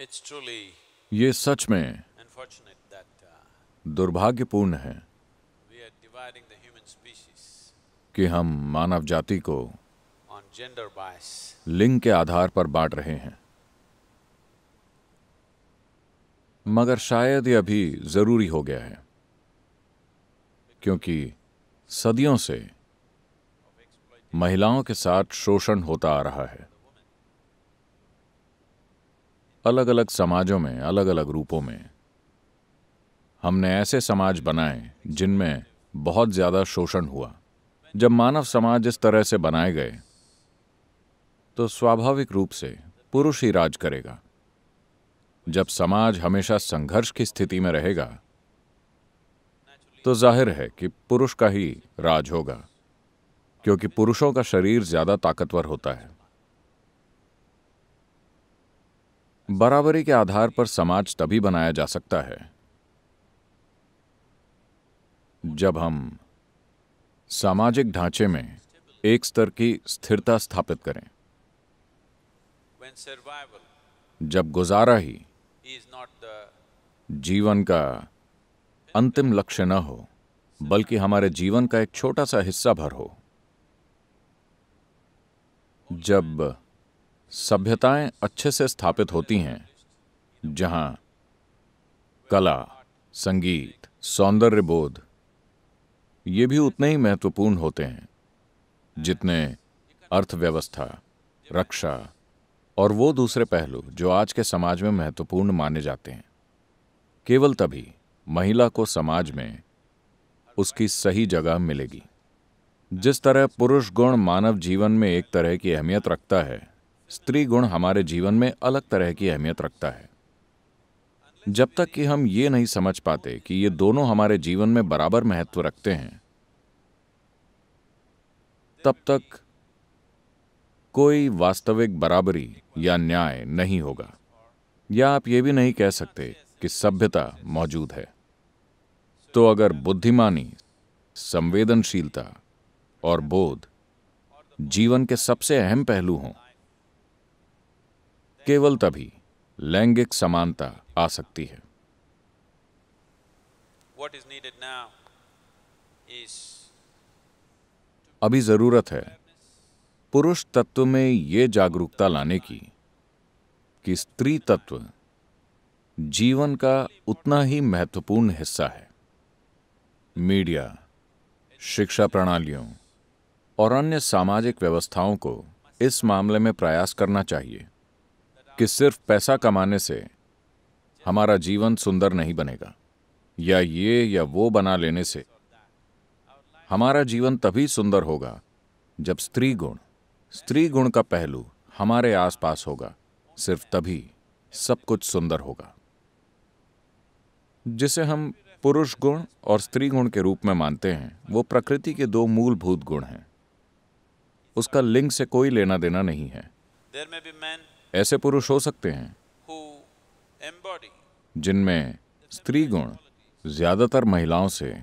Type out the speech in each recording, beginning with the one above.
ये सच में uh, दुर्भाग्यपूर्ण है कि हम मानव जाति को लिंग के आधार पर बांट रहे हैं मगर शायद यह अभी जरूरी हो गया है क्योंकि सदियों से महिलाओं के साथ शोषण होता आ रहा है अलग अलग समाजों में अलग अलग रूपों में हमने ऐसे समाज बनाए जिनमें बहुत ज़्यादा शोषण हुआ जब मानव समाज इस तरह से बनाए गए तो स्वाभाविक रूप से पुरुष ही राज करेगा जब समाज हमेशा संघर्ष की स्थिति में रहेगा तो जाहिर है कि पुरुष का ही राज होगा क्योंकि पुरुषों का शरीर ज़्यादा ताकतवर होता है बराबरी के आधार पर समाज तभी बनाया जा सकता है जब हम सामाजिक ढांचे में एक स्तर की स्थिरता स्थापित करें जब गुजारा ही जीवन का अंतिम लक्ष्य न हो बल्कि हमारे जीवन का एक छोटा सा हिस्सा भर हो जब सभ्यताएं अच्छे से स्थापित होती हैं जहां कला संगीत सौंदर्य बोध ये भी उतने ही महत्वपूर्ण होते हैं जितने अर्थव्यवस्था रक्षा और वो दूसरे पहलू जो आज के समाज में महत्वपूर्ण माने जाते हैं केवल तभी महिला को समाज में उसकी सही जगह मिलेगी जिस तरह पुरुष गुण मानव जीवन में एक तरह की अहमियत रखता है स्त्री गुण हमारे जीवन में अलग तरह की अहमियत रखता है जब तक कि हम ये नहीं समझ पाते कि ये दोनों हमारे जीवन में बराबर महत्व रखते हैं तब तक कोई वास्तविक बराबरी या न्याय नहीं होगा या आप ये भी नहीं कह सकते कि सभ्यता मौजूद है तो अगर बुद्धिमानी संवेदनशीलता और बोध जीवन के सबसे अहम पहलू हों केवल तभी लैंगिक समानता आ सकती है अभी जरूरत है पुरुष तत्व में यह जागरूकता लाने की कि स्त्री तत्व जीवन का उतना ही महत्वपूर्ण हिस्सा है मीडिया शिक्षा प्रणालियों और अन्य सामाजिक व्यवस्थाओं को इस मामले में प्रयास करना चाहिए कि सिर्फ पैसा कमाने से हमारा जीवन सुंदर नहीं बनेगा या ये या वो बना लेने से हमारा जीवन तभी सुंदर होगा जब स्त्री गुण स्त्री गुण का पहलू हमारे आसपास होगा सिर्फ तभी सब कुछ सुंदर होगा जिसे हम पुरुष गुण और स्त्री गुण के रूप में मानते हैं वो प्रकृति के दो मूलभूत गुण हैं उसका लिंग से कोई लेना देना नहीं है ऐसे पुरुष हो सकते हैं जिनमें स्त्री गुण ज्यादातर महिलाओं से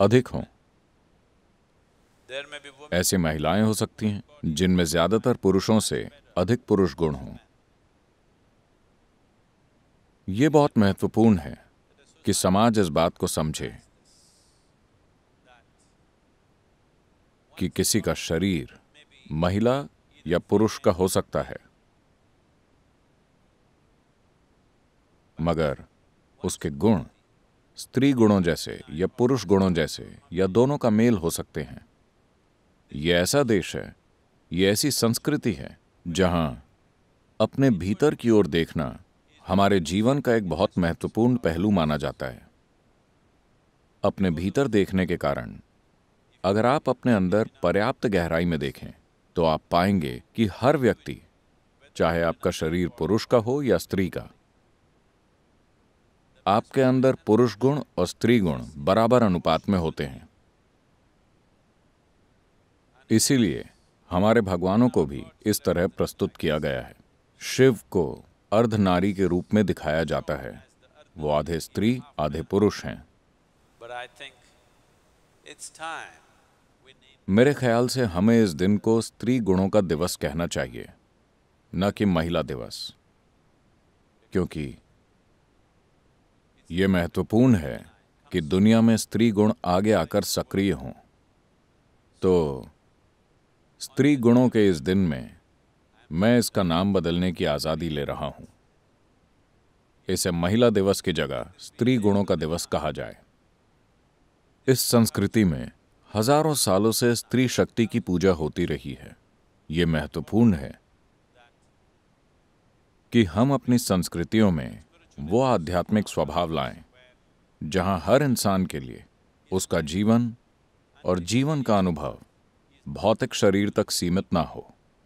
अधिक हों ऐसी महिलाएं हो सकती हैं जिनमें ज्यादातर पुरुषों से अधिक पुरुष गुण हों ये बहुत महत्वपूर्ण है कि समाज इस बात को समझे कि किसी का शरीर महिला या पुरुष का हो सकता है मगर उसके गुण स्त्री गुणों जैसे या पुरुष गुणों जैसे या दोनों का मेल हो सकते हैं यह ऐसा देश है यह ऐसी संस्कृति है जहां अपने भीतर की ओर देखना हमारे जीवन का एक बहुत महत्वपूर्ण पहलू माना जाता है अपने भीतर देखने के कारण अगर आप अपने अंदर पर्याप्त गहराई में देखें तो आप पाएंगे कि हर व्यक्ति चाहे आपका शरीर पुरुष का हो या स्त्री का आपके अंदर पुरुष गुण और स्त्री गुण बराबर अनुपात में होते हैं इसीलिए हमारे भगवानों को भी इस तरह प्रस्तुत किया गया है शिव को अर्ध नारी के रूप में दिखाया जाता है वो आधे स्त्री आधे पुरुष हैं मेरे ख्याल से हमें इस दिन को स्त्री गुणों का दिवस कहना चाहिए न कि महिला दिवस क्योंकि ये महत्वपूर्ण है कि दुनिया में स्त्री गुण आगे आकर सक्रिय हों तो स्त्री गुणों के इस दिन में मैं इसका नाम बदलने की आज़ादी ले रहा हूं इसे महिला दिवस की जगह स्त्री गुणों का दिवस कहा जाए इस संस्कृति में हजारों सालों से स्त्री शक्ति की पूजा होती रही है ये महत्वपूर्ण है कि हम अपनी संस्कृतियों में वो आध्यात्मिक स्वभाव लाएं, जहां हर इंसान के लिए उसका जीवन और जीवन का अनुभव भौतिक शरीर तक सीमित ना हो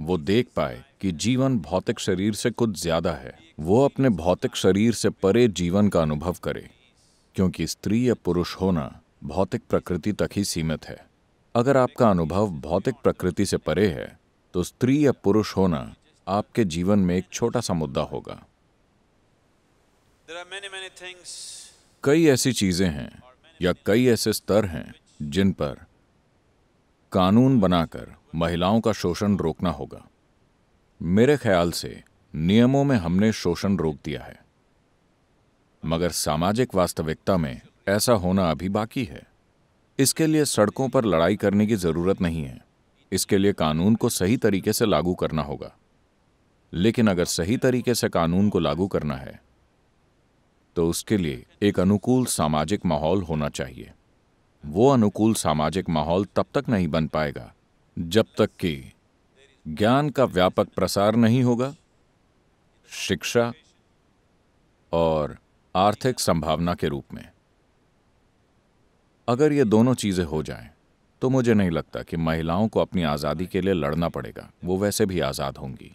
वो देख पाए कि जीवन भौतिक शरीर से कुछ ज्यादा है वो अपने भौतिक शरीर से परे जीवन का अनुभव करे क्योंकि स्त्री या पुरुष होना भौतिक प्रकृति तक ही सीमित है अगर आपका अनुभव भौतिक प्रकृति से परे है तो स्त्री या पुरुष होना आपके जीवन में एक छोटा सा मुद्दा होगा कई ऐसी चीजें हैं या कई ऐसे स्तर हैं जिन पर कानून बनाकर महिलाओं का शोषण रोकना होगा मेरे ख्याल से नियमों में हमने शोषण रोक दिया है मगर सामाजिक वास्तविकता में ऐसा होना अभी बाकी है इसके लिए सड़कों पर लड़ाई करने की जरूरत नहीं है इसके लिए कानून को सही तरीके से लागू करना होगा लेकिन अगर सही तरीके से कानून को लागू करना है तो उसके लिए एक अनुकूल सामाजिक माहौल होना चाहिए वो अनुकूल सामाजिक माहौल तब तक नहीं बन पाएगा जब तक कि ज्ञान का व्यापक प्रसार नहीं होगा शिक्षा और आर्थिक संभावना के रूप में अगर ये दोनों चीज़ें हो जाएं, तो मुझे नहीं लगता कि महिलाओं को अपनी आज़ादी के लिए लड़ना पड़ेगा वो वैसे भी आज़ाद होंगी